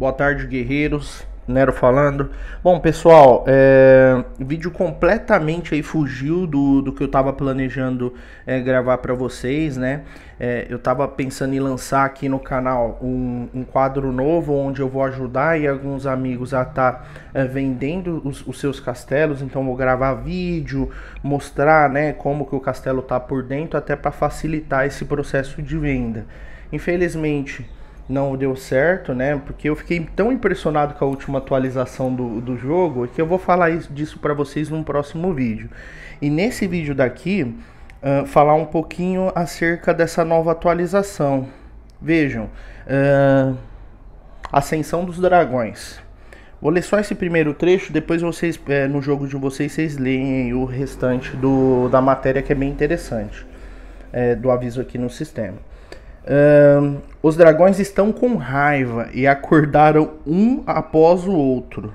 Boa tarde, guerreiros. Nero falando. Bom, pessoal, é, o vídeo completamente aí fugiu do, do que eu tava planejando é, gravar para vocês, né? É, eu tava pensando em lançar aqui no canal um, um, quadro novo onde eu vou ajudar e alguns amigos a tá é, vendendo os, os, seus castelos. Então vou gravar vídeo, mostrar, né, como que o castelo tá por dentro, até para facilitar esse processo de venda. Infelizmente, não deu certo, né? Porque eu fiquei tão impressionado com a última atualização do, do jogo que eu vou falar isso, disso para vocês num próximo vídeo. E nesse vídeo daqui, uh, falar um pouquinho acerca dessa nova atualização. Vejam, uh, Ascensão dos Dragões. Vou ler só esse primeiro trecho, depois vocês, é, no jogo de vocês, vocês leem o restante do, da matéria que é bem interessante, é, do aviso aqui no sistema os dragões estão com raiva e acordaram um após o outro.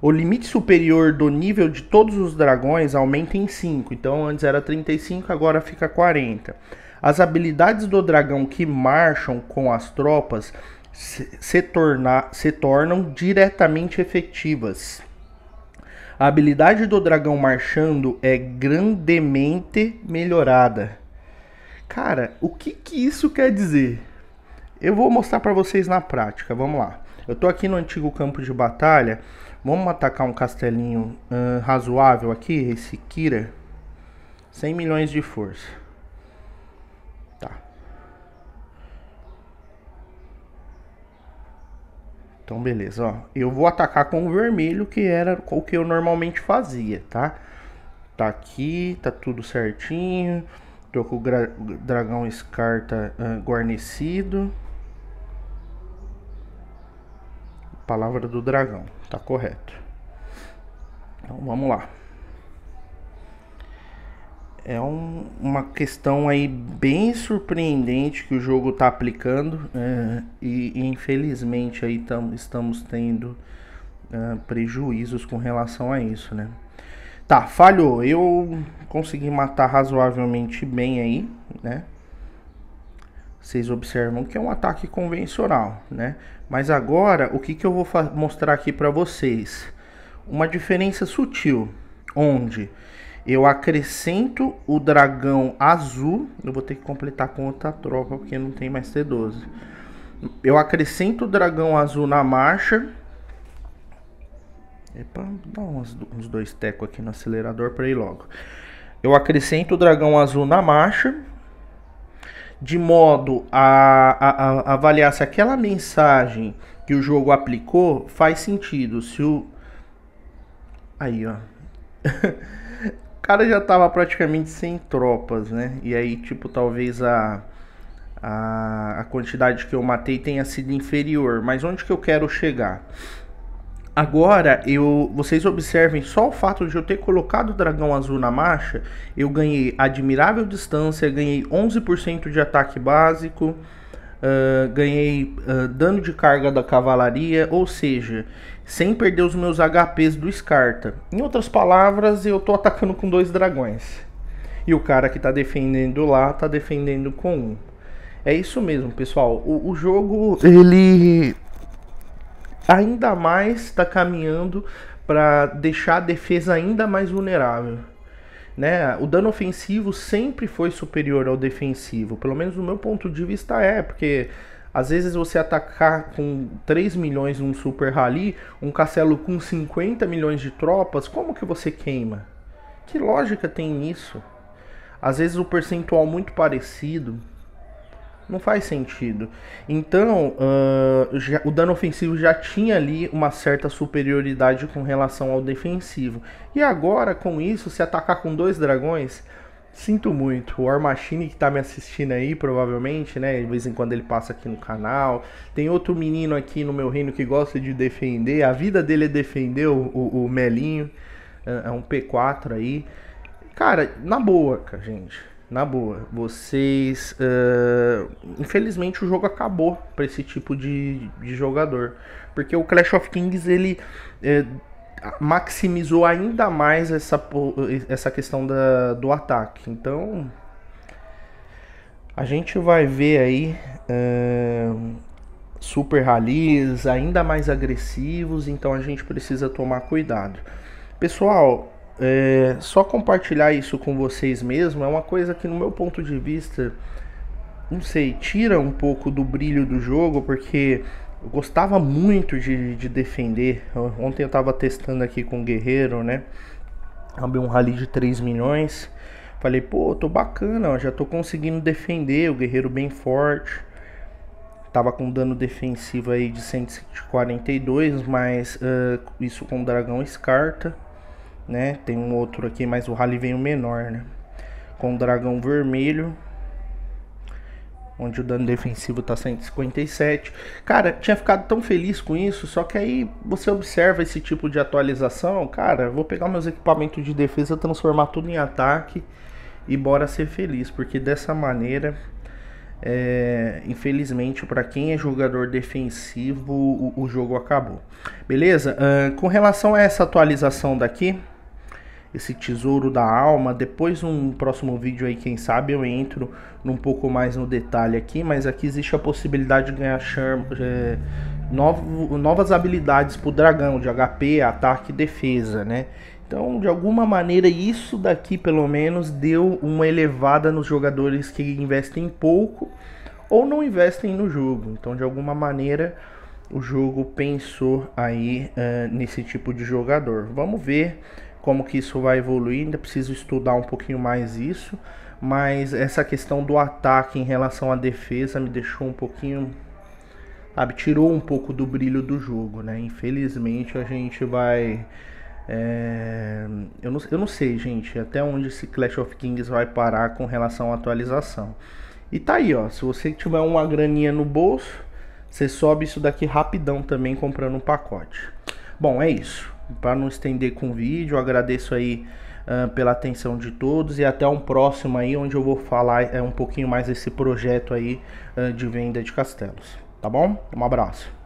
O limite superior do nível de todos os dragões aumenta em 5, então antes era 35, agora fica 40. As habilidades do dragão que marcham com as tropas se, torna, se tornam diretamente efetivas. A habilidade do dragão marchando é grandemente melhorada. Cara, o que, que isso quer dizer? Eu vou mostrar para vocês na prática, vamos lá. Eu tô aqui no antigo campo de batalha, vamos atacar um castelinho hum, razoável aqui, esse Kira. 100 milhões de força. Tá. Então beleza, ó. Eu vou atacar com o vermelho, que era o que eu normalmente fazia, tá? Tá aqui, tá tudo certinho o dragão escarta uh, guarnecido. Palavra do dragão, tá correto. Então vamos lá. É um, uma questão aí bem surpreendente que o jogo tá aplicando eh, e, infelizmente aí tam, estamos tendo ah, prejuízos com relação a isso, né? Tá, falhou. Eu consegui matar razoavelmente bem aí, né? Vocês observam que é um ataque convencional, né? Mas agora, o que, que eu vou mostrar aqui para vocês? Uma diferença sutil, onde eu acrescento o dragão azul. Eu vou ter que completar com outra tropa, porque não tem mais T12. Eu acrescento o dragão azul na marcha é pra dar uns, uns dois tecos aqui no acelerador para ir logo. Eu acrescento o dragão azul na marcha, de modo a, a, a avaliar se aquela mensagem que o jogo aplicou faz sentido. Se o. Aí, ó. o cara já tava praticamente sem tropas, né? E aí, tipo, talvez a, a, a quantidade que eu matei tenha sido inferior. Mas onde que eu quero chegar? Agora, eu, vocês observem só o fato de eu ter colocado o dragão azul na marcha, eu ganhei admirável distância, ganhei 11% de ataque básico, uh, ganhei uh, dano de carga da cavalaria, ou seja, sem perder os meus HPs do escarta Em outras palavras, eu estou atacando com dois dragões. E o cara que está defendendo lá está defendendo com um. É isso mesmo, pessoal. O, o jogo ele ainda mais está caminhando para deixar a defesa ainda mais vulnerável. Né? O dano ofensivo sempre foi superior ao defensivo, pelo menos do meu ponto de vista é, porque às vezes você atacar com 3 milhões num super rally, um castelo com 50 milhões de tropas, como que você queima? Que lógica tem nisso? Às vezes o percentual muito parecido, não faz sentido. Então, uh, já, o dano ofensivo já tinha ali uma certa superioridade com relação ao defensivo. E agora, com isso, se atacar com dois dragões, sinto muito. O War Machine que tá me assistindo aí, provavelmente, né? De vez em quando ele passa aqui no canal. Tem outro menino aqui no meu reino que gosta de defender. A vida dele é defender o, o, o Melinho. É, é um P4 aí. Cara, na boa, gente na boa, vocês. Uh, infelizmente o jogo acabou para esse tipo de, de jogador. Porque o Clash of Kings ele uh, maximizou ainda mais essa, essa questão da, do ataque. Então. A gente vai ver aí. Uh, super rallies ainda mais agressivos, então a gente precisa tomar cuidado. Pessoal, é, só compartilhar isso com vocês mesmo é uma coisa que, no meu ponto de vista, não sei, tira um pouco do brilho do jogo, porque eu gostava muito de, de defender. Ontem eu estava testando aqui com o Guerreiro, né? Abri um rally de 3 milhões. Falei, pô, tô bacana, ó, já tô conseguindo defender. O Guerreiro bem forte tava com dano defensivo aí de 142, mas uh, isso com o dragão escarta né? Tem um outro aqui, mas o rally veio menor, né? Com o dragão vermelho, onde o dano defensivo tá 157. Cara, tinha ficado tão feliz com isso, só que aí você observa esse tipo de atualização, cara, vou pegar meus equipamentos de defesa, transformar tudo em ataque e bora ser feliz, porque dessa maneira, é, infelizmente, para quem é jogador defensivo, o, o jogo acabou. Beleza? Uh, com relação a essa atualização daqui, esse tesouro da alma. Depois, num próximo vídeo aí, quem sabe eu entro um pouco mais no detalhe aqui, mas aqui existe a possibilidade de ganhar charm, é, novo, novas habilidades para o dragão, de HP, ataque e defesa, né? Então, de alguma maneira, isso daqui pelo menos deu uma elevada nos jogadores que investem pouco ou não investem no jogo. Então, de alguma maneira, o jogo pensou aí uh, nesse tipo de jogador. Vamos ver como que isso vai evoluir, ainda preciso estudar um pouquinho mais isso, mas essa questão do ataque em relação à defesa me deixou um pouquinho sabe, tirou um pouco do brilho do jogo, né? Infelizmente a gente vai é, eu, não, eu não sei, gente, até onde esse Clash of Kings vai parar com relação à atualização. E tá aí, ó. Se você tiver uma graninha no bolso, você sobe isso daqui rapidão também comprando um pacote. Bom, é isso. Para não estender com o vídeo, agradeço aí uh, pela atenção de todos e até um próximo aí, onde eu vou falar é, um pouquinho mais desse projeto aí uh, de venda de castelos. Tá bom? Um abraço.